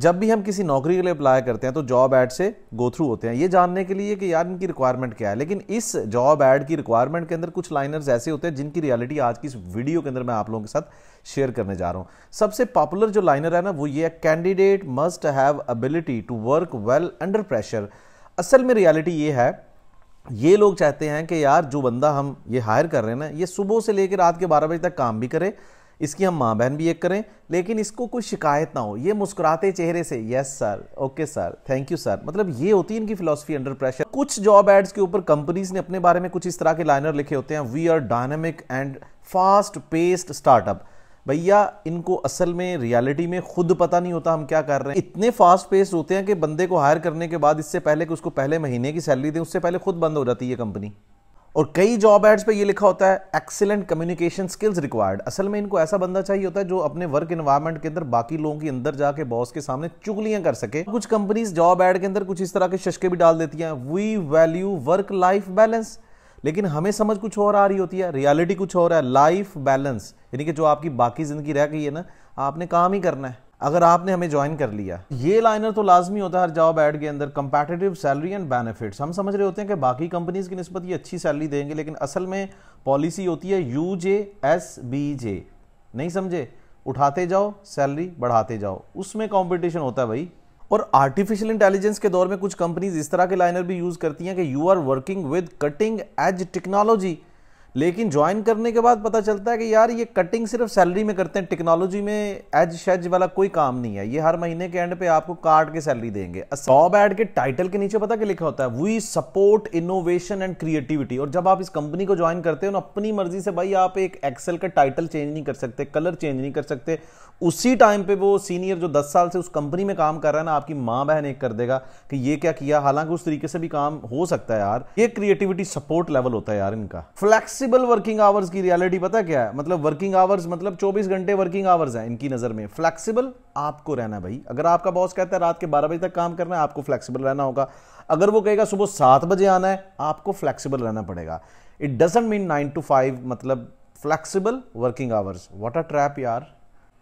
जब भी हम किसी नौकरी के लिए अप्लाई करते हैं तो जॉब एड से गो थ्रू होते हैं ये जानने के लिए कि यार इनकी रिक्वायरमेंट क्या है लेकिन इस जॉब एड की रिक्वायरमेंट के अंदर कुछ लाइनर्स ऐसे होते हैं जिनकी रियलिटी आज की इस वीडियो के अंदर मैं आप लोगों के साथ शेयर करने जा रहा हूँ सबसे पॉपुलर जो लाइनर है ना वो ये है candidate must have ability to work well under pressure असल में रियलिटी ये है ये लोग चाहते हैं कि यार जो बंदा हम ये हायर कर रहे हैं ना ये सुबह से लेकर रात के बारह बजे तक काम भी करे इसकी हम माँ बहन भी एक करें लेकिन इसको कोई शिकायत ना हो ये मुस्कुराते चेहरे से yes sir okay sir thank you sir मतलब ये होती है इनकी फिलोसफी अंडर प्रेशर कुछ जॉब एड्स के ऊपर कंपनीज ने अपने बारे में कुछ इस तरह के लाइनर लिखे होते हैं we are dynamic and fast paced startup भैया इनको असल में रियलिटी में खुद पता नहीं होता हम क्या कर रहे हैं इतने फास्ट पेस्ड होते हैं कि बंदे को हायर करने के बाद इससे पहले कि उसको पहले महीने की सैलरी दें उससे पहले खुद बंद हो जाती है कंपनी और कई जॉब एड्स पे ये लिखा होता है एक्सेलेंट कम्युनिकेशन स्किल्स रिक्वायर्ड असल में इनको ऐसा बंदा चाहिए होता है जो अपने वर्क इन्वायरमेंट के अंदर बाकी लोगों के अंदर जाके बॉस के सामने चुगलियां कर सके कुछ कंपनीज जॉब एड के अंदर कुछ इस तरह के शशके भी डाल देती हैं we value work life balance लेकिन हमें समझ कुछ और आ रही होती है रियलिटी कुछ और है लाइफ बैलेंस यानी कि जो आपकी बाकी जिंदगी रह गई है ना आपने काम ही करना है अगर आपने हमें ज्वाइन कर लिया ये लाइनर तो लाजमी होता है हर जॉब एड के अंदर कंपेटेटिव सैलरी एंड बेनिफिट्स हम समझ रहे होते हैं कि बाकी कंपनीज की नस्बत ये अच्छी सैलरी देंगे लेकिन असल में पॉलिसी होती है यू जे एस बी जे नहीं समझे उठाते जाओ सैलरी बढ़ाते जाओ उसमें कॉम्पिटिशन होता है भाई और आर्टिफिशियल इंटेलिजेंस के दौर में कुछ कंपनीज इस तरह के लाइनर भी यूज़ करती हैं कि you are working with cutting edge technology लेकिन ज्वाइन करने के बाद पता चलता है कि यार ये कटिंग सिर्फ सैलरी में करते हैं टेक्नोलॉजी में एज शेज वाला कोई काम नहीं है ये हर महीने के एंड पे आपको काट के सैलरी देंगे सॉब एड के टाइटल के नीचे पता क्या लिखा होता है we support innovation and creativity और जब आप इस कंपनी को ज्वाइन करते हो ना अपनी मर्जी से भाई आप एक एक्सेल का टाइटल चेंज नहीं कर सकते कलर चेंज नहीं कर सकते उसी टाइम पे वो सीनियर जो दस साल से उस कंपनी में काम कर रहा है ना आपकी माँ बहन एक कर देगा कि ये क्या किया हालांकि उस तरीके से भी काम हो सकता है यार ये क्रिएटिविटी सपोर्ट लेवल होता है यार इनका फ्लैक्स फ्लेक्सिबल वर्किंग आवर्स की रियलिटी पता क्या है मतलब वर्किंग आवर्स मतलब 24 घंटे वर्किंग आवर्स है इनकी नजर में फ्लेक्सिबल आपको रहना भाई अगर आपका बॉस कहता है रात के 12 बजे तक काम करना है आपको फ्लेक्सिबल रहना होगा अगर वो कहेगा सुबह सात बजे आना है आपको फ्लेक्सिबल रहना पड़ेगा it doesn't mean nine to five मतलब flexible working hours what a trap यार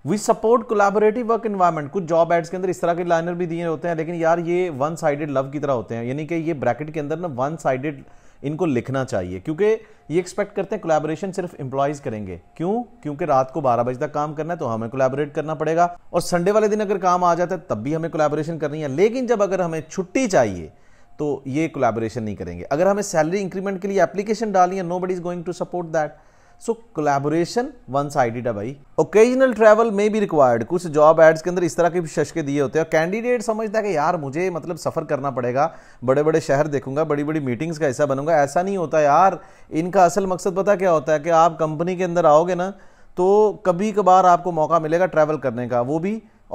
we support collaborative work environment कुछ जॉब एड्स के अंदर इस तरह के लाइनर भी दिए होते हैं लेकिन यार ये वन साइडेड लव की तरह होते हैं यानी कि ये ब्रैकेट के अंदर ना वन साइडेड इनको लिखना चाहिए क्योंकि ये एक्सपेक्ट करते हैं कोलेबोरेशन सिर्फ इंप्लाइज करेंगे क्यों क्योंकि रात को बारह बजे तक काम करना है तो हमें कोलेबोरेट करना पड़ेगा और संडे वाले दिन अगर काम आ जाता है तब भी हमें कोलेबोरेशन करनी है लेकिन जब अगर हमें छुट्टी चाहिए तो ये कोलेबोरेशन नहीं करेंगे अगर हमें सैलरी इंक्रीमेंट के लिए एप्लीकेशन डाली है nobody is going to support that so collaboration one sided है भाई ओकेजनल ट्रैवल में भी रिक्वायर्ड कुछ जॉब एड्स के अंदर इस तरह के भी शशके दिए होते हैं और कैंडिडेट समझता है कि यार मुझे मतलब सफ़र करना पड़ेगा बड़े बड़े शहर देखूंगा बड़ी बड़ी मीटिंग्स का हिस्सा बनूंगा ऐसा नहीं होता यार इनका असल मकसद पता क्या होता है कि आप कंपनी के अंदर आओगे ना तो कभी कभार आपको मौका मिलेगा ट्रैवल करने का वो भी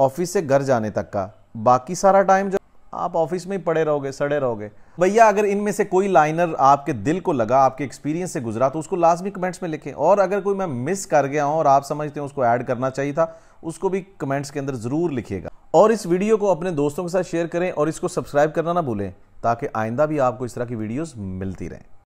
ऑफिस से घर जाने तक का बाकी सारा टाइम जो आप ऑफिस में ही पड़े रहोगे सड़े रहोगे भैया अगर इनमें से कोई लाइनर आपके दिल को लगा आपके एक्सपीरियंस से गुजरा तो उसको लाजमी कमेंट्स में लिखें और अगर कोई मैं मिस कर गया हूँ और आप समझते हैं उसको ऐड करना चाहिए था उसको भी कमेंट्स के अंदर ज़रूर लिखिएगा और इस वीडियो को अपने दोस्तों के साथ शेयर करें और इसको सब्सक्राइब करना ना भूलें ताकि आइंदा भी आपको इस तरह की वीडियोज़ मिलती रहें